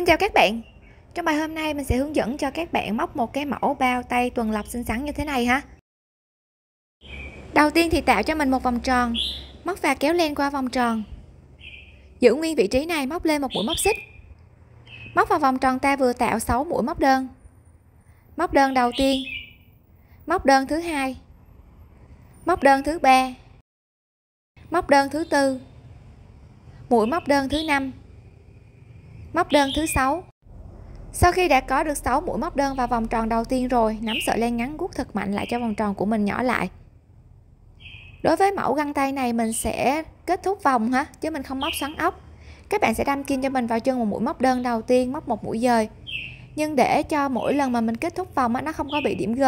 Xin chào các bạn Trong bài hôm nay mình sẽ hướng dẫn cho các bạn móc một cái mẫu bao tay tuần lọc xinh xắn như thế này ha Đầu tiên thì tạo cho mình một vòng tròn Móc và kéo len qua vòng tròn Giữ nguyên vị trí này móc lên một mũi móc xích Móc vào vòng tròn ta vừa tạo 6 mũi móc đơn Móc đơn đầu tiên Móc đơn thứ hai Móc đơn thứ ba Móc đơn thứ tư Mũi móc đơn thứ năm móc đơn thứ sáu sau khi đã có được 6 mũi móc đơn vào vòng tròn đầu tiên rồi nắm sợi len ngắn guốc thật mạnh lại cho vòng tròn của mình nhỏ lại đối với mẫu găng tay này mình sẽ kết thúc vòng ha chứ mình không móc xoắn ốc các bạn sẽ đâm kim cho mình vào chân một mũi móc đơn đầu tiên móc một mũi dời nhưng để cho mỗi lần mà mình kết thúc vòng nó không có bị điểm g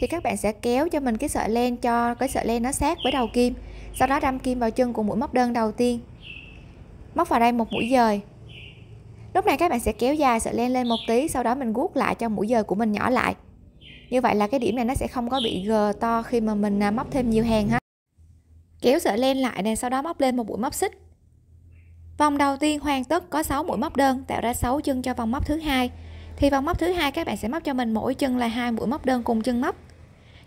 thì các bạn sẽ kéo cho mình cái sợi len cho cái sợi len nó sát với đầu kim sau đó đâm kim vào chân của mũi móc đơn đầu tiên móc vào đây một mũi dời lúc này các bạn sẽ kéo dài sợi len lên một tí sau đó mình guốc lại cho mũi giờ của mình nhỏ lại như vậy là cái điểm này nó sẽ không có bị gờ to khi mà mình à, móc thêm nhiều hàng ha kéo sợi len lại nè sau đó móc lên một mũi móc xích vòng đầu tiên hoàn tất có 6 mũi móc đơn tạo ra 6 chân cho vòng móc thứ hai thì vòng móc thứ hai các bạn sẽ móc cho mình mỗi chân là hai mũi móc đơn cùng chân móc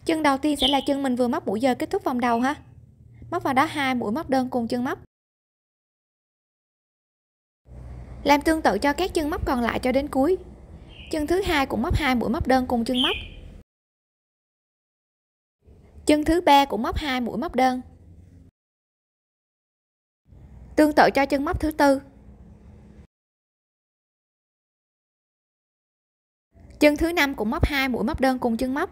chân đầu tiên sẽ là chân mình vừa móc mũi giờ kết thúc vòng đầu ha móc vào đó hai mũi móc đơn cùng chân móc làm tương tự cho các chân móc còn lại cho đến cuối chân thứ hai cũng móc hai mũi móc đơn cùng chân móc chân thứ ba cũng móc hai mũi móc đơn tương tự cho chân móc thứ tư chân thứ năm cũng móc hai mũi móc đơn cùng chân móc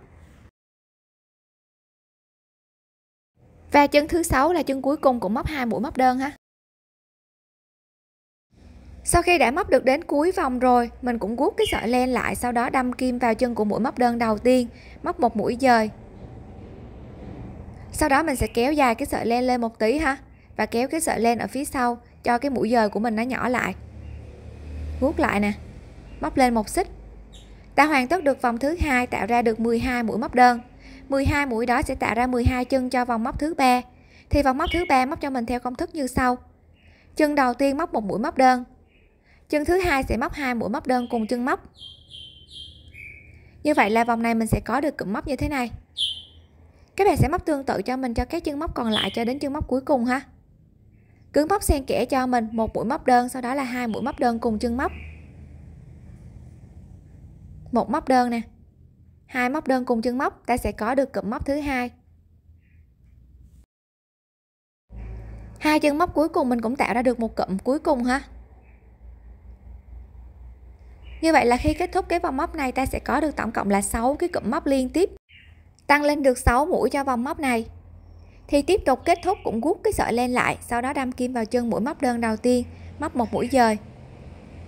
và chân thứ sáu là chân cuối cùng cũng móc hai mũi móc đơn ha sau khi đã móc được đến cuối vòng rồi mình cũng guốc cái sợi len lại sau đó đâm kim vào chân của mũi móc đơn đầu tiên móc một mũi dời sau đó mình sẽ kéo dài cái sợi len lên một tí ha và kéo cái sợi len ở phía sau cho cái mũi dời của mình nó nhỏ lại vuốt lại nè móc lên một xích ta hoàn tất được vòng thứ hai tạo ra được 12 mũi móc đơn 12 mũi đó sẽ tạo ra 12 chân cho vòng móc thứ ba thì vòng móc thứ ba móc cho mình theo công thức như sau chân đầu tiên móc một mũi móc đơn chân thứ hai sẽ móc hai mũi móc đơn cùng chân móc như vậy là vòng này mình sẽ có được cụm móc như thế này các bạn sẽ móc tương tự cho mình cho các chân móc còn lại cho đến chân móc cuối cùng ha cứ móc xen kẽ cho mình một mũi móc đơn sau đó là hai mũi móc đơn cùng chân móc một móc đơn nè hai móc đơn cùng chân móc ta sẽ có được cụm móc thứ hai hai chân móc cuối cùng mình cũng tạo ra được một cụm cuối cùng ha như vậy là khi kết thúc cái vòng móc này ta sẽ có được tổng cộng là 6 cái cụm móc liên tiếp. Tăng lên được 6 mũi cho vòng móc này. Thì tiếp tục kết thúc cũng gút cái sợi len lại, sau đó đâm kim vào chân mũi móc đơn đầu tiên, móc một mũi dời.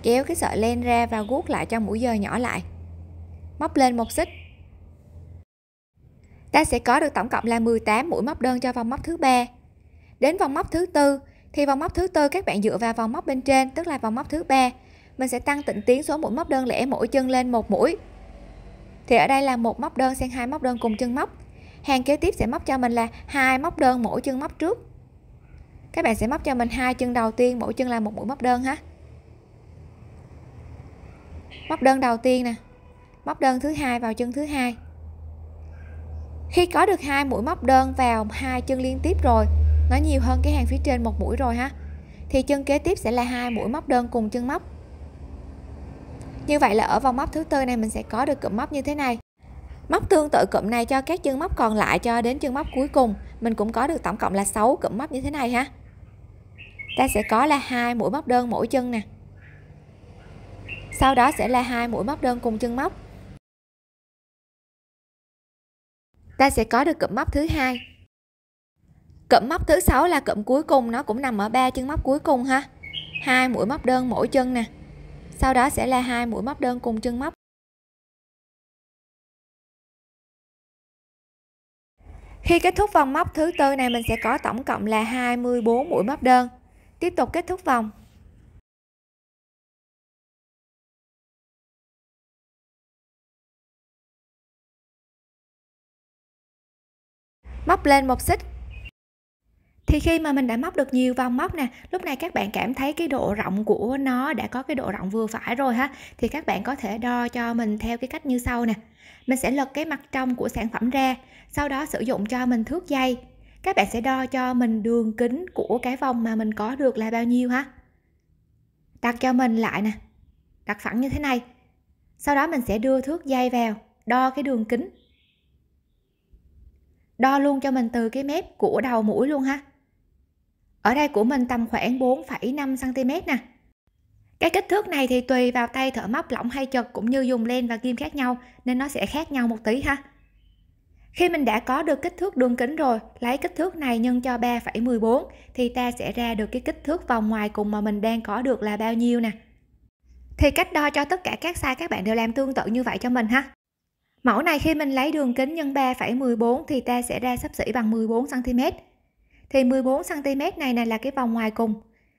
Kéo cái sợi len ra và gút lại cho mũi dời nhỏ lại. Móc lên một xích. Ta sẽ có được tổng cộng là 18 mũi móc đơn cho vòng móc thứ ba. Đến vòng móc thứ tư thì vòng móc thứ tư các bạn dựa vào vòng móc bên trên, tức là vòng móc thứ ba mình sẽ tăng tịnh tiến số mũi móc đơn lẻ mỗi chân lên một mũi thì ở đây là một móc đơn xen hai móc đơn cùng chân móc hàng kế tiếp sẽ móc cho mình là hai móc đơn mỗi chân móc trước các bạn sẽ móc cho mình hai chân đầu tiên mỗi chân là một mũi móc đơn ha móc đơn đầu tiên nè móc đơn thứ hai vào chân thứ hai khi có được hai mũi móc đơn vào hai chân liên tiếp rồi nó nhiều hơn cái hàng phía trên một mũi rồi ha thì chân kế tiếp sẽ là hai mũi móc đơn cùng chân móc như vậy là ở vòng móc thứ tư này mình sẽ có được cụm móc như thế này móc tương tự cụm này cho các chân móc còn lại cho đến chân móc cuối cùng mình cũng có được tổng cộng là 6 cụm móc như thế này ha ta sẽ có là hai mũi móc đơn mỗi chân nè sau đó sẽ là hai mũi móc đơn cùng chân móc ta sẽ có được cụm móc thứ hai cụm móc thứ sáu là cụm cuối cùng nó cũng nằm ở ba chân móc cuối cùng ha hai mũi móc đơn mỗi chân nè sau đó sẽ là hai mũi móc đơn cùng chân móc Khi kết thúc vòng móc thứ tư này mình sẽ có tổng cộng là 24 mũi móc đơn. Tiếp tục kết thúc vòng. Móc lên một xích thì khi mà mình đã móc được nhiều vòng móc nè lúc này các bạn cảm thấy cái độ rộng của nó đã có cái độ rộng vừa phải rồi ha thì các bạn có thể đo cho mình theo cái cách như sau nè mình sẽ lật cái mặt trong của sản phẩm ra sau đó sử dụng cho mình thước dây các bạn sẽ đo cho mình đường kính của cái vòng mà mình có được là bao nhiêu ha đặt cho mình lại nè đặt phẳng như thế này sau đó mình sẽ đưa thước dây vào đo cái đường kính đo luôn cho mình từ cái mép của đầu mũi luôn ha ở đây của mình tầm khoảng 4,5cm nè. Cái kích thước này thì tùy vào tay thợ móc lỏng hay chật cũng như dùng len và kim khác nhau nên nó sẽ khác nhau một tí ha. Khi mình đã có được kích thước đường kính rồi, lấy kích thước này nhân cho 3,14 thì ta sẽ ra được cái kích thước vòng ngoài cùng mà mình đang có được là bao nhiêu nè. Thì cách đo cho tất cả các size các bạn đều làm tương tự như vậy cho mình ha. Mẫu này khi mình lấy đường kính nhân 3,14 thì ta sẽ ra sắp xỉ bằng 14cm thì 14cm này này là cái vòng ngoài cùng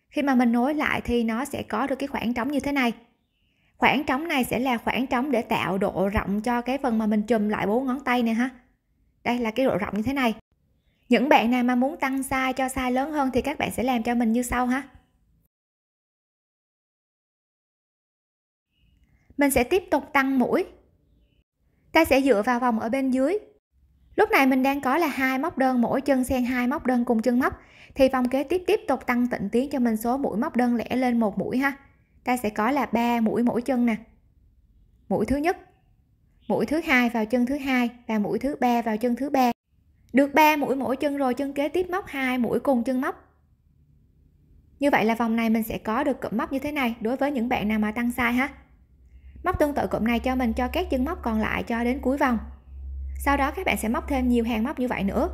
khi mà mình nối lại thì nó sẽ có được cái khoảng trống như thế này khoảng trống này sẽ là khoảng trống để tạo độ rộng cho cái phần mà mình chùm lại bốn ngón tay nè ha đây là cái độ rộng như thế này những bạn nào mà muốn tăng size cho size lớn hơn thì các bạn sẽ làm cho mình như sau ha mình sẽ tiếp tục tăng mũi ta sẽ dựa vào vòng ở bên dưới lúc này mình đang có là hai móc đơn mỗi chân xen hai móc đơn cùng chân móc thì vòng kế tiếp tiếp tục tăng tịnh tiến cho mình số mũi móc đơn lẻ lên một mũi ha ta sẽ có là ba mũi mỗi chân nè mũi thứ nhất mũi thứ hai vào chân thứ hai và mũi thứ ba vào chân thứ ba được ba mũi mỗi chân rồi chân kế tiếp móc hai mũi cùng chân móc như vậy là vòng này mình sẽ có được cụm móc như thế này đối với những bạn nào mà tăng sai ha móc tương tự cụm này cho mình cho các chân móc còn lại cho đến cuối vòng sau đó các bạn sẽ móc thêm nhiều hàng móc như vậy nữa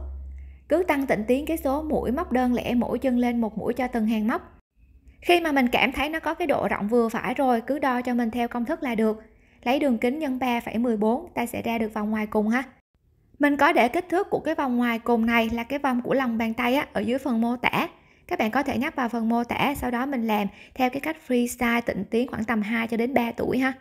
cứ tăng tịnh tiến cái số mũi móc đơn lẻ mỗi chân lên một mũi cho từng hàng móc khi mà mình cảm thấy nó có cái độ rộng vừa phải rồi cứ đo cho mình theo công thức là được lấy đường kính nhân 3,14 ta sẽ ra được vòng ngoài cùng ha mình có để kích thước của cái vòng ngoài cùng này là cái vòng của lòng bàn tay á, ở dưới phần mô tả các bạn có thể nhắc vào phần mô tả sau đó mình làm theo cái cách freestyle tịnh tiến khoảng tầm 2 cho đến 3 tuổi ha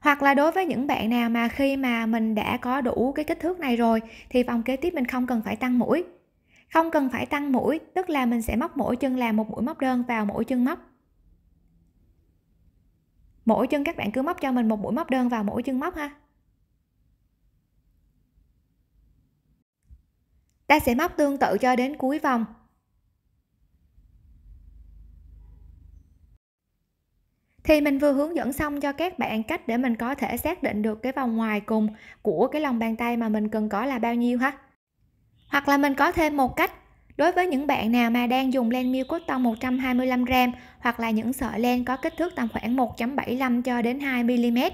hoặc là đối với những bạn nào mà khi mà mình đã có đủ cái kích thước này rồi thì vòng kế tiếp mình không cần phải tăng mũi không cần phải tăng mũi tức là mình sẽ móc mỗi chân làm một mũi móc đơn vào mỗi chân móc mỗi chân các bạn cứ móc cho mình một mũi móc đơn vào mỗi chân móc ha ta sẽ móc tương tự cho đến cuối vòng thì mình vừa hướng dẫn xong cho các bạn cách để mình có thể xác định được cái vòng ngoài cùng của cái lòng bàn tay mà mình cần có là bao nhiêu ha hoặc là mình có thêm một cách đối với những bạn nào mà đang dùng len miêu cotton 125g hoặc là những sợi len có kích thước tầm khoảng 1.75 cho đến 2mm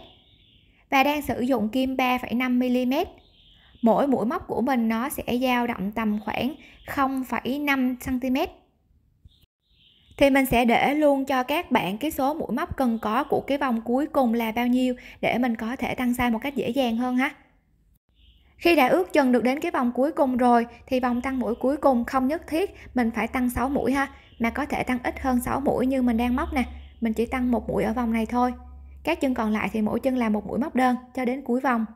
và đang sử dụng kim 3,5mm mỗi mũi móc của mình nó sẽ dao động tầm khoảng 0,5 cm thì mình sẽ để luôn cho các bạn cái số mũi móc cần có của cái vòng cuối cùng là bao nhiêu để mình có thể tăng size một cách dễ dàng hơn ha khi đã ước chừng được đến cái vòng cuối cùng rồi thì vòng tăng mũi cuối cùng không nhất thiết mình phải tăng 6 mũi ha mà có thể tăng ít hơn 6 mũi như mình đang móc nè mình chỉ tăng một mũi ở vòng này thôi các chân còn lại thì mỗi chân là một mũi móc đơn cho đến cuối vòng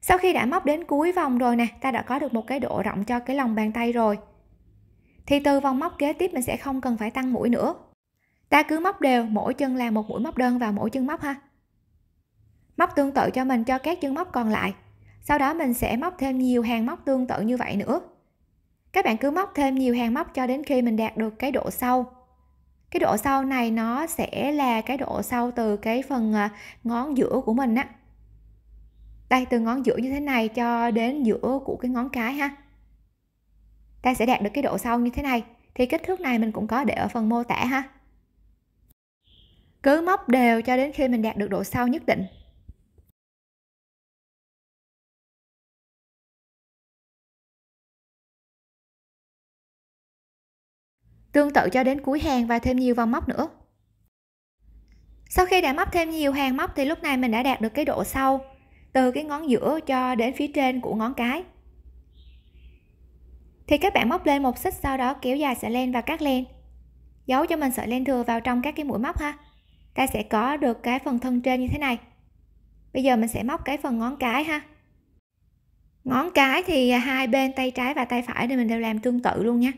sau khi đã móc đến cuối vòng rồi nè ta đã có được một cái độ rộng cho cái lòng bàn tay rồi thì từ vòng móc kế tiếp mình sẽ không cần phải tăng mũi nữa ta cứ móc đều mỗi chân là một mũi móc đơn vào mỗi chân móc ha móc tương tự cho mình cho các chân móc còn lại sau đó mình sẽ móc thêm nhiều hàng móc tương tự như vậy nữa các bạn cứ móc thêm nhiều hàng móc cho đến khi mình đạt được cái độ sâu cái độ sâu này nó sẽ là cái độ sâu từ cái phần à, ngón giữa của mình á đây từ ngón giữa như thế này cho đến giữa của cái ngón cái ha ta sẽ đạt được cái độ sâu như thế này thì kích thước này mình cũng có để ở phần mô tả ha cứ móc đều cho đến khi mình đạt được độ sâu nhất định tương tự cho đến cuối hàng và thêm nhiều vòng móc nữa sau khi đã móc thêm nhiều hàng móc thì lúc này mình đã đạt được cái độ sâu từ cái ngón giữa cho đến phía trên của ngón cái thì các bạn móc lên một xích sau đó kéo dài sợi len và cắt len giấu cho mình sợi len thừa vào trong các cái mũi móc ha ta sẽ có được cái phần thân trên như thế này bây giờ mình sẽ móc cái phần ngón cái ha ngón cái thì hai bên tay trái và tay phải thì mình đều làm tương tự luôn nha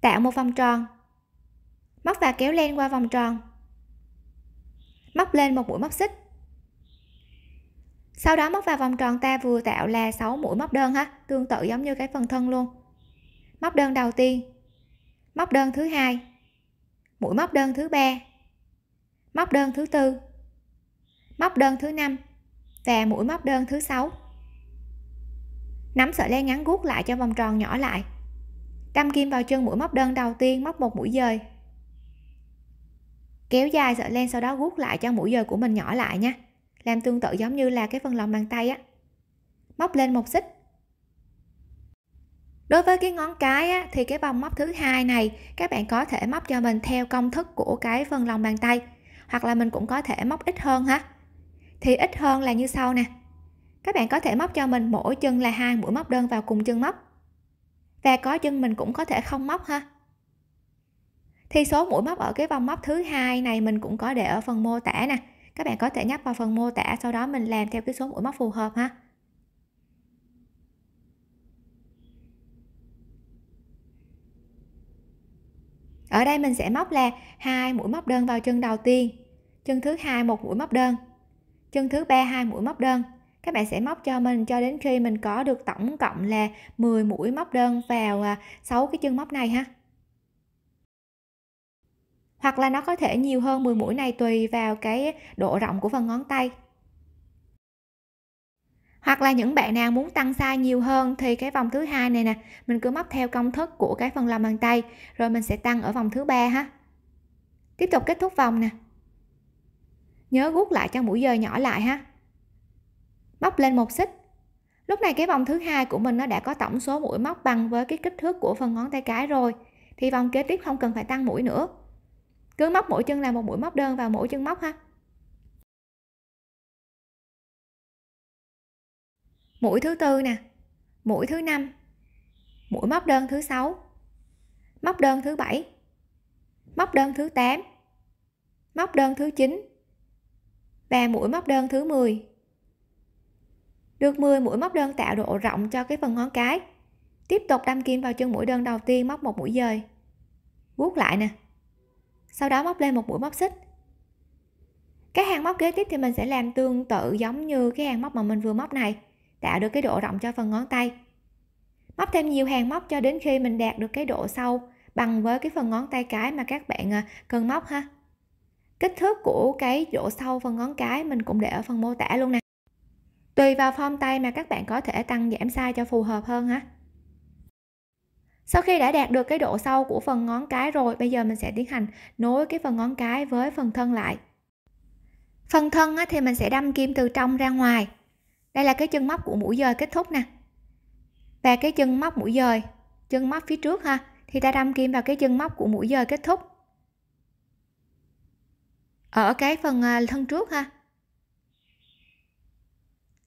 tạo một vòng tròn móc và kéo len qua vòng tròn móc lên một mũi móc xích sau đó móc vào vòng tròn ta vừa tạo là 6 mũi móc đơn ha tương tự giống như cái phần thân luôn móc đơn đầu tiên móc đơn thứ hai mũi móc đơn thứ ba móc đơn thứ tư móc đơn thứ năm và mũi móc đơn thứ sáu nắm sợi len ngắn guốc lại cho vòng tròn nhỏ lại đâm kim vào chân mũi móc đơn đầu tiên móc một mũi dời kéo dài sợi len sau đó guốc lại cho mũi dời của mình nhỏ lại nha làm tương tự giống như là cái phần lòng bàn tay á móc lên một xích đối với cái ngón cái á, thì cái vòng móc thứ hai này các bạn có thể móc cho mình theo công thức của cái phần lòng bàn tay hoặc là mình cũng có thể móc ít hơn ha thì ít hơn là như sau nè các bạn có thể móc cho mình mỗi chân là hai mũi móc đơn vào cùng chân móc và có chân mình cũng có thể không móc ha thì số mũi móc ở cái vòng móc thứ hai này mình cũng có để ở phần mô tả nè các bạn có thể nhắc vào phần mô tả sau đó mình làm theo cái số mũi móc phù hợp ha ở đây mình sẽ móc là hai mũi móc đơn vào chân đầu tiên chân thứ hai một mũi móc đơn chân thứ ba hai mũi móc đơn các bạn sẽ móc cho mình cho đến khi mình có được tổng cộng là 10 mũi móc đơn vào 6 à, cái chân móc này ha hoặc là nó có thể nhiều hơn 10 mũi này tùy vào cái độ rộng của phần ngón tay hoặc là những bạn nào muốn tăng size nhiều hơn thì cái vòng thứ hai này nè mình cứ móc theo công thức của cái phần lòng bàn tay rồi mình sẽ tăng ở vòng thứ ba ha tiếp tục kết thúc vòng nè nhớ gút lại cho mũi dời nhỏ lại ha móc lên một xích lúc này cái vòng thứ hai của mình nó đã có tổng số mũi móc bằng với cái kích thước của phần ngón tay cái rồi thì vòng kế tiếp không cần phải tăng mũi nữa cứ móc mỗi chân là một mũi móc đơn vào mỗi chân móc ha mũi thứ tư nè mũi thứ năm mũi móc đơn thứ sáu móc đơn thứ bảy móc đơn thứ 8 móc đơn thứ 9 và mũi móc đơn thứ 10 được 10 mũi móc đơn tạo độ rộng cho cái phần ngón cái tiếp tục đâm kim vào chân mũi đơn đầu tiên móc một mũi dời vuốt lại nè sau đó móc lên một mũi móc xích cái hàng móc kế tiếp thì mình sẽ làm tương tự giống như cái hàng móc mà mình vừa móc này tạo được cái độ rộng cho phần ngón tay móc thêm nhiều hàng móc cho đến khi mình đạt được cái độ sâu bằng với cái phần ngón tay cái mà các bạn à, cần móc ha kích thước của cái độ sâu phần ngón cái mình cũng để ở phần mô tả luôn nè tùy vào form tay mà các bạn có thể tăng giảm size cho phù hợp hơn ha sau khi đã đạt được cái độ sâu của phần ngón cái rồi bây giờ mình sẽ tiến hành nối cái phần ngón cái với phần thân lại phần thân thì mình sẽ đâm kim từ trong ra ngoài đây là cái chân móc của mũi dời kết thúc nè và cái chân móc mũi dời chân móc phía trước ha thì ta đâm kim vào cái chân móc của mũi dời kết thúc ở cái phần à, thân trước ha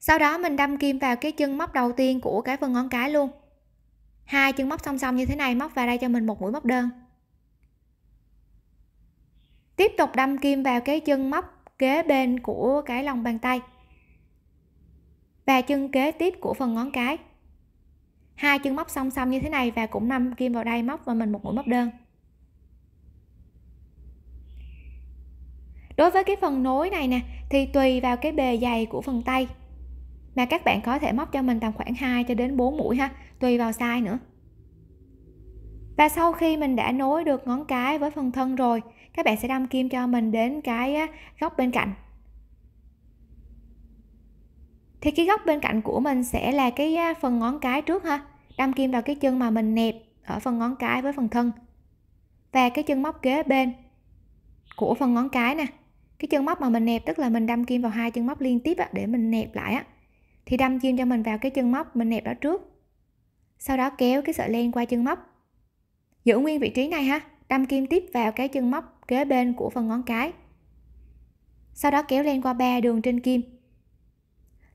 sau đó mình đâm kim vào cái chân móc đầu tiên của cái phần ngón cái luôn hai chân móc song song như thế này móc vào đây cho mình một mũi móc đơn tiếp tục đâm kim vào cái chân móc kế bên của cái lòng bàn tay và chân kế tiếp của phần ngón cái hai chân móc song song như thế này và cũng nằm kim vào đây móc vào mình một mũi móc đơn đối với cái phần nối này nè thì tùy vào cái bề dày của phần tay mà các bạn có thể móc cho mình tầm khoảng 2 cho đến 4 mũi ha tùy vào size nữa và sau khi mình đã nối được ngón cái với phần thân rồi các bạn sẽ đâm kim cho mình đến cái góc bên cạnh thì cái góc bên cạnh của mình sẽ là cái phần ngón cái trước ha đâm kim vào cái chân mà mình nẹp ở phần ngón cái với phần thân và cái chân móc kế bên của phần ngón cái nè cái chân móc mà mình nẹp tức là mình đâm kim vào hai chân móc liên tiếp để mình nẹp lại á thì đâm kim cho mình vào cái chân móc mình nẹp đó trước sau đó kéo cái sợi len qua chân móc giữ nguyên vị trí này ha đâm kim tiếp vào cái chân móc kế bên của phần ngón cái sau đó kéo len qua ba đường trên kim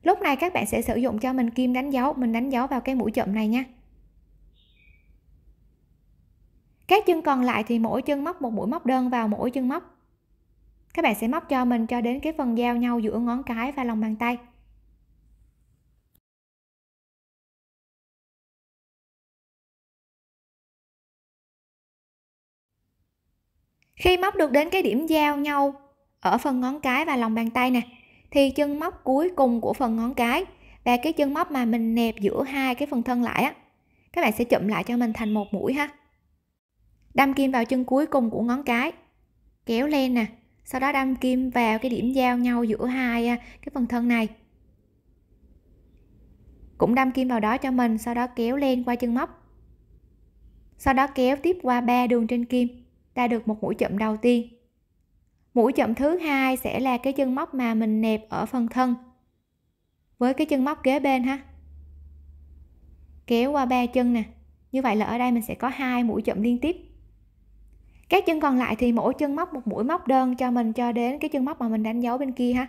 lúc này các bạn sẽ sử dụng cho mình kim đánh dấu mình đánh dấu vào cái mũi chậm này nha các chân còn lại thì mỗi chân móc một mũi móc đơn vào mỗi chân móc các bạn sẽ móc cho mình cho đến cái phần giao nhau giữa ngón cái và lòng bàn tay khi móc được đến cái điểm giao nhau ở phần ngón cái và lòng bàn tay nè thì chân móc cuối cùng của phần ngón cái và cái chân móc mà mình nẹp giữa hai cái phần thân lại á các bạn sẽ chụm lại cho mình thành một mũi ha đâm kim vào chân cuối cùng của ngón cái kéo lên nè sau đó đâm kim vào cái điểm giao nhau giữa hai à, cái phần thân này cũng đâm kim vào đó cho mình sau đó kéo lên qua chân móc sau đó kéo tiếp qua ba đường trên kim ta được một mũi chậm đầu tiên mũi chậm thứ hai sẽ là cái chân móc mà mình nẹp ở phần thân với cái chân móc kế bên ha kéo qua ba chân nè như vậy là ở đây mình sẽ có hai mũi chậm liên tiếp các chân còn lại thì mỗi chân móc một mũi móc đơn cho mình cho đến cái chân móc mà mình đánh dấu bên kia ha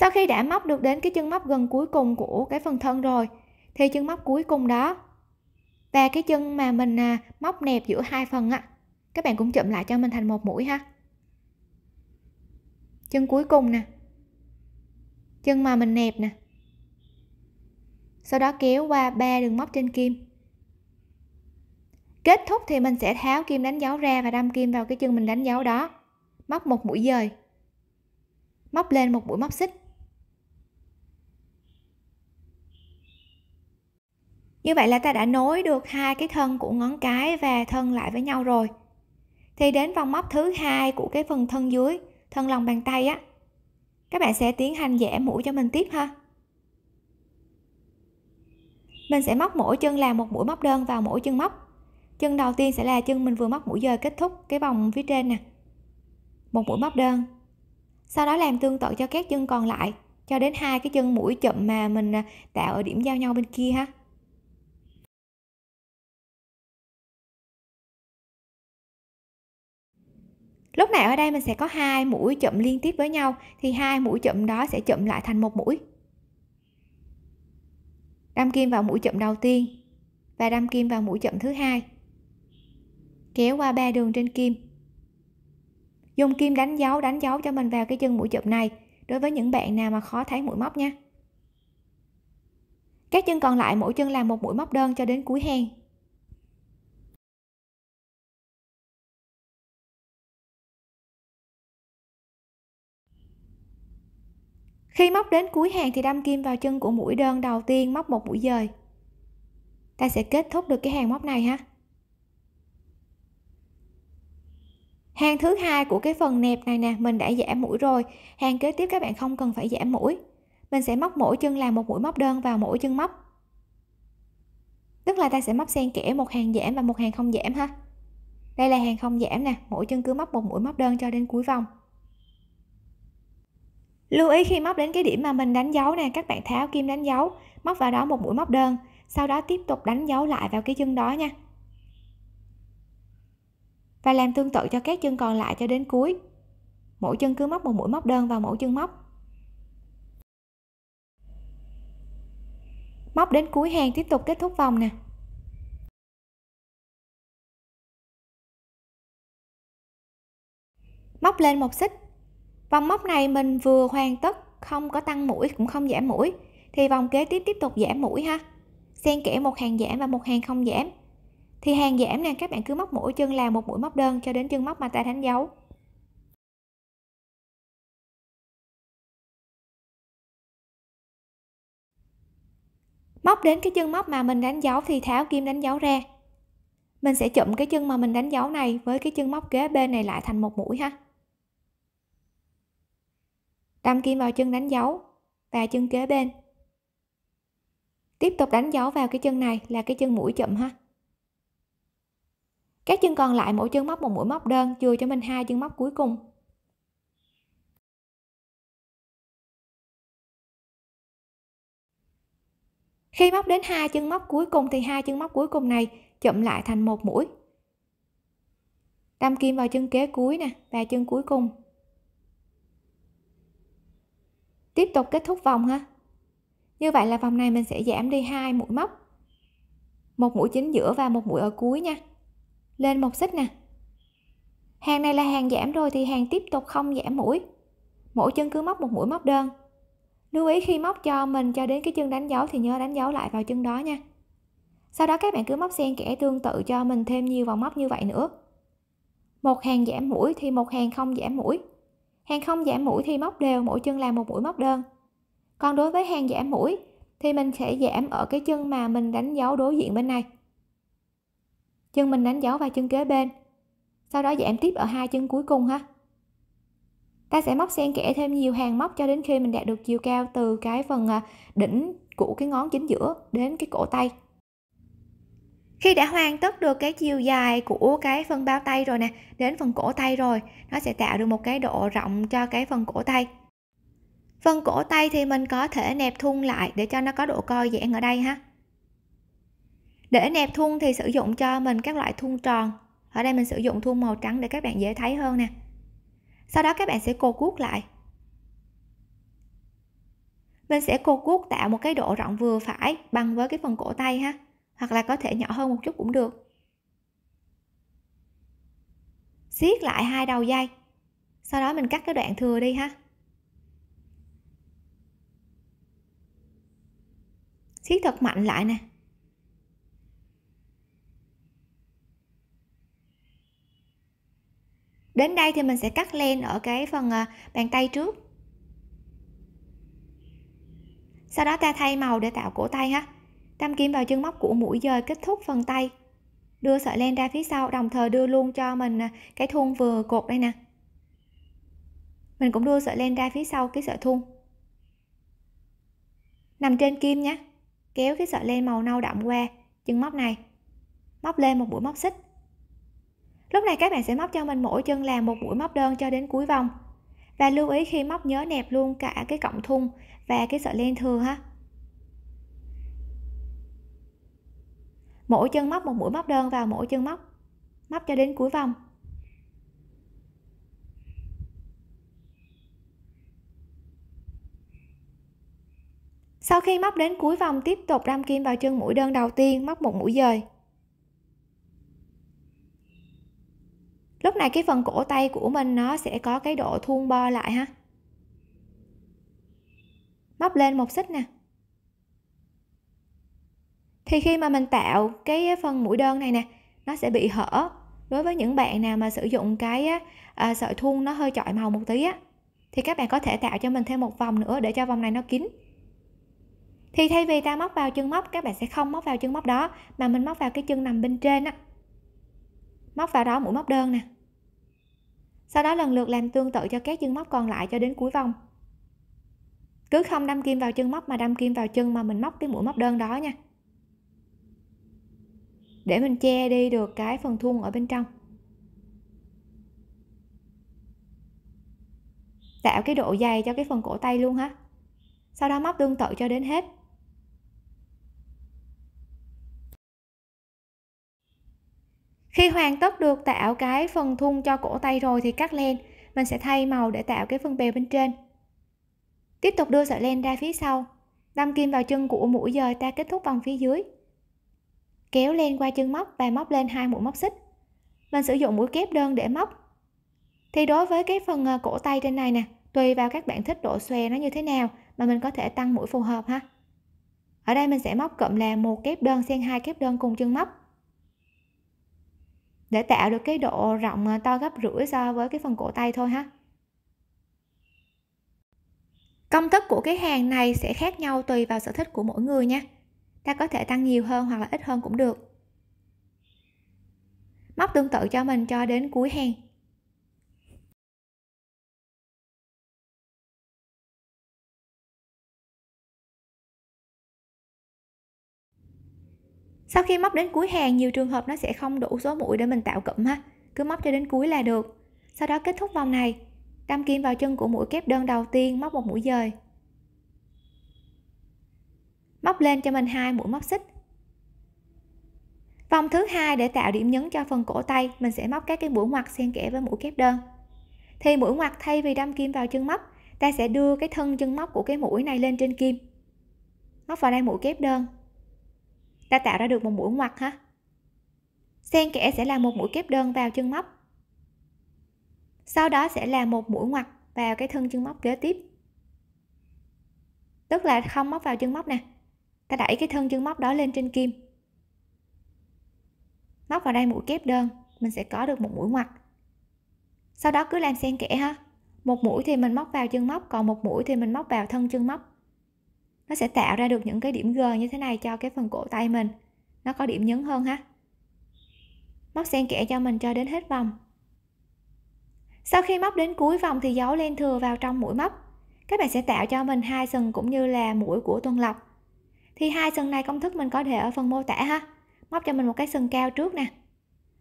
sau khi đã móc được đến cái chân móc gần cuối cùng của cái phần thân rồi thì chân móc cuối cùng đó và cái chân mà mình à, móc nẹp giữa hai phần á các bạn cũng chậm lại cho mình thành một mũi ha chân cuối cùng nè chân mà mình nẹp nè sau đó kéo qua ba đường móc trên kim kết thúc thì mình sẽ tháo kim đánh dấu ra và đâm kim vào cái chân mình đánh dấu đó móc một mũi dời móc lên một mũi móc xích như vậy là ta đã nối được hai cái thân của ngón cái và thân lại với nhau rồi thì đến vòng móc thứ hai của cái phần thân dưới thân lòng bàn tay á các bạn sẽ tiến hành dẻ mũi cho mình tiếp ha mình sẽ móc mỗi chân làm một mũi móc đơn vào mỗi chân móc chân đầu tiên sẽ là chân mình vừa móc mũi dời kết thúc cái vòng phía trên nè một mũi móc đơn sau đó làm tương tự cho các chân còn lại cho đến hai cái chân mũi chậm mà mình à, tạo ở điểm giao nhau bên kia ha lúc này ở đây mình sẽ có hai mũi chậm liên tiếp với nhau thì hai mũi chậm đó sẽ chậm lại thành một mũi đâm kim vào mũi chậm đầu tiên và đâm kim vào mũi chậm thứ hai kéo qua ba đường trên kim dùng kim đánh dấu đánh dấu cho mình vào cái chân mũi chậm này đối với những bạn nào mà khó thấy mũi móc nha các chân còn lại mỗi chân làm một mũi móc đơn cho đến cuối hàng Khi móc đến cuối hàng thì đâm kim vào chân của mũi đơn đầu tiên móc một mũi dời. Ta sẽ kết thúc được cái hàng móc này ha. Hàng thứ hai của cái phần nẹp này nè, mình đã giảm mũi rồi. Hàng kế tiếp các bạn không cần phải giảm mũi. Mình sẽ móc mỗi chân làm một mũi móc đơn vào mỗi chân móc. Tức là ta sẽ móc xen kẽ một hàng giảm và một hàng không giảm ha. Đây là hàng không giảm nè, mỗi chân cứ móc một mũi móc đơn cho đến cuối vòng lưu ý khi móc đến cái điểm mà mình đánh dấu nè các bạn tháo kim đánh dấu móc vào đó một mũi móc đơn sau đó tiếp tục đánh dấu lại vào cái chân đó nha và làm tương tự cho các chân còn lại cho đến cuối mỗi chân cứ móc một mũi móc đơn vào mỗi chân móc móc đến cuối hàng tiếp tục kết thúc vòng nè móc lên một xích vòng móc này mình vừa hoàn tất không có tăng mũi cũng không giảm mũi thì vòng kế tiếp tiếp tục giảm mũi ha xen kẽ một hàng giảm và một hàng không giảm thì hàng giảm nè các bạn cứ móc mũi chân là một mũi móc đơn cho đến chân móc mà ta đánh dấu móc đến cái chân móc mà mình đánh dấu thì tháo kim đánh dấu ra mình sẽ chụm cái chân mà mình đánh dấu này với cái chân móc kế bên này lại thành một mũi ha đâm kim vào chân đánh dấu và chân kế bên tiếp tục đánh dấu vào cái chân này là cái chân mũi chậm ha các chân còn lại mỗi chân móc một mũi móc đơn chừa cho mình hai chân móc cuối cùng khi móc đến hai chân móc cuối cùng thì hai chân móc cuối cùng này chậm lại thành một mũi đâm kim vào chân kế cuối nè và chân cuối cùng tiếp tục kết thúc vòng ha như vậy là vòng này mình sẽ giảm đi hai mũi móc một mũi chính giữa và một mũi ở cuối nha lên một xích nè hàng này là hàng giảm rồi thì hàng tiếp tục không giảm mũi mỗi chân cứ móc một mũi móc đơn lưu ý khi móc cho mình cho đến cái chân đánh dấu thì nhớ đánh dấu lại vào chân đó nha sau đó các bạn cứ móc xen kẽ tương tự cho mình thêm nhiều vòng móc như vậy nữa một hàng giảm mũi thì một hàng không giảm mũi hàng không giảm mũi thì móc đều mỗi chân làm một mũi móc đơn còn đối với hàng giảm mũi thì mình sẽ giảm ở cái chân mà mình đánh dấu đối diện bên này chân mình đánh dấu vào chân kế bên sau đó giảm tiếp ở hai chân cuối cùng ha ta sẽ móc xen kẽ thêm nhiều hàng móc cho đến khi mình đạt được chiều cao từ cái phần à, đỉnh của cái ngón chính giữa đến cái cổ tay khi đã hoàn tất được cái chiều dài của cái phần bao tay rồi nè đến phần cổ tay rồi nó sẽ tạo được một cái độ rộng cho cái phần cổ tay phần cổ tay thì mình có thể nẹp thun lại để cho nó có độ co giãn ở đây ha để nẹp thun thì sử dụng cho mình các loại thun tròn ở đây mình sử dụng thun màu trắng để các bạn dễ thấy hơn nè sau đó các bạn sẽ cột cuốc lại mình sẽ cột cuốc tạo một cái độ rộng vừa phải bằng với cái phần cổ tay ha hoặc là có thể nhỏ hơn một chút cũng được siết lại hai đầu dây sau đó mình cắt cái đoạn thừa đi ha siết thật mạnh lại nè đến đây thì mình sẽ cắt len ở cái phần à, bàn tay trước sau đó ta thay màu để tạo cổ tay ha Đâm kim vào chân móc của mũi dời kết thúc phần tay. Đưa sợi len ra phía sau, đồng thời đưa luôn cho mình à, cái thun vừa cột đây nè. Mình cũng đưa sợi len ra phía sau cái sợi thun. Nằm trên kim nhé. Kéo cái sợi len màu nâu đậm qua chân móc này. Móc lên một mũi móc xích. Lúc này các bạn sẽ móc cho mình mỗi chân là một mũi móc đơn cho đến cuối vòng. Và lưu ý khi móc nhớ nẹp luôn cả cái cọng thun và cái sợi len thừa ha mỗi chân móc một mũi móc đơn vào mỗi chân móc móc cho đến cuối vòng sau khi móc đến cuối vòng tiếp tục đâm kim vào chân mũi đơn đầu tiên móc một mũi dời lúc này cái phần cổ tay của mình nó sẽ có cái độ thuôn bo lại ha móc lên một xích nè thì khi mà mình tạo cái phần mũi đơn này nè nó sẽ bị hở đối với những bạn nào mà sử dụng cái à, sợi thun nó hơi chọi màu một tí á thì các bạn có thể tạo cho mình thêm một vòng nữa để cho vòng này nó kín thì thay vì ta móc vào chân móc các bạn sẽ không móc vào chân móc đó mà mình móc vào cái chân nằm bên trên á móc vào đó mũi móc đơn nè sau đó lần lượt làm tương tự cho các chân móc còn lại cho đến cuối vòng cứ không đâm kim vào chân móc mà đâm kim vào chân mà mình móc cái mũi móc đơn đó nha để mình che đi được cái phần thun ở bên trong tạo cái độ dày cho cái phần cổ tay luôn ha sau đó móc tương tự cho đến hết khi hoàn tất được tạo cái phần thun cho cổ tay rồi thì cắt len mình sẽ thay màu để tạo cái phần bèo bên trên tiếp tục đưa sợi len ra phía sau đâm kim vào chân của mũi dời ta kết thúc vòng phía dưới kéo len qua chân móc và móc lên hai mũi móc xích mình sử dụng mũi kép đơn để móc thì đối với cái phần à, cổ tay trên này nè tùy vào các bạn thích độ xòe nó như thế nào mà mình có thể tăng mũi phù hợp ha ở đây mình sẽ móc cụm là một kép đơn xen hai kép đơn cùng chân móc để tạo được cái độ rộng à, to gấp rưỡi so với cái phần cổ tay thôi ha công thức của cái hàng này sẽ khác nhau tùy vào sở thích của mỗi người nha ta có thể tăng nhiều hơn hoặc là ít hơn cũng được móc tương tự cho mình cho đến cuối hàng sau khi móc đến cuối hàng nhiều trường hợp nó sẽ không đủ số mũi để mình tạo cụm ha cứ móc cho đến cuối là được sau đó kết thúc vòng này đâm kim vào chân của mũi kép đơn đầu tiên móc một mũi dời móc lên cho mình hai mũi móc xích vòng thứ hai để tạo điểm nhấn cho phần cổ tay mình sẽ móc các cái mũi ngoặt xen kẽ với mũi kép đơn thì mũi ngoặt thay vì đâm kim vào chân móc ta sẽ đưa cái thân chân móc của cái mũi này lên trên kim móc vào đây mũi kép đơn ta tạo ra được một mũi ngoặt ha xen kẽ sẽ là một mũi kép đơn vào chân móc sau đó sẽ là một mũi ngoặt vào cái thân chân móc kế tiếp tức là không móc vào chân móc nè ta đẩy cái thân chân móc đó lên trên kim móc vào đây mũi kép đơn mình sẽ có được một mũi ngoặt sau đó cứ làm xen kẽ ha một mũi thì mình móc vào chân móc còn một mũi thì mình móc vào thân chân móc nó sẽ tạo ra được những cái điểm g như thế này cho cái phần cổ tay mình nó có điểm nhấn hơn ha móc xen kẽ cho mình cho đến hết vòng sau khi móc đến cuối vòng thì giấu len thừa vào trong mũi móc các bạn sẽ tạo cho mình hai sừng cũng như là mũi của tuần lọc thì hai sừng này công thức mình có để ở phần mô tả ha móc cho mình một cái sừng cao trước nè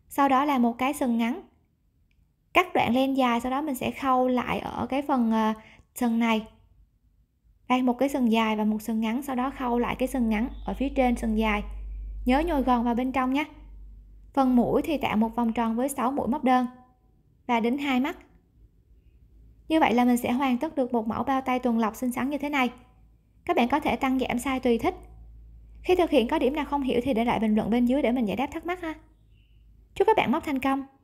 sau đó là một cái sừng ngắn cắt đoạn len dài sau đó mình sẽ khâu lại ở cái phần uh, sừng này đây một cái sừng dài và một sừng ngắn sau đó khâu lại cái sừng ngắn ở phía trên sừng dài nhớ nhồi gòn vào bên trong nhé phần mũi thì tạo một vòng tròn với 6 mũi móc đơn và đến hai mắt như vậy là mình sẽ hoàn tất được một mẫu bao tay tuần lọc xinh xắn như thế này các bạn có thể tăng giảm size tùy thích khi thực hiện có điểm nào không hiểu thì để lại bình luận bên dưới để mình giải đáp thắc mắc ha chúc các bạn móc thành công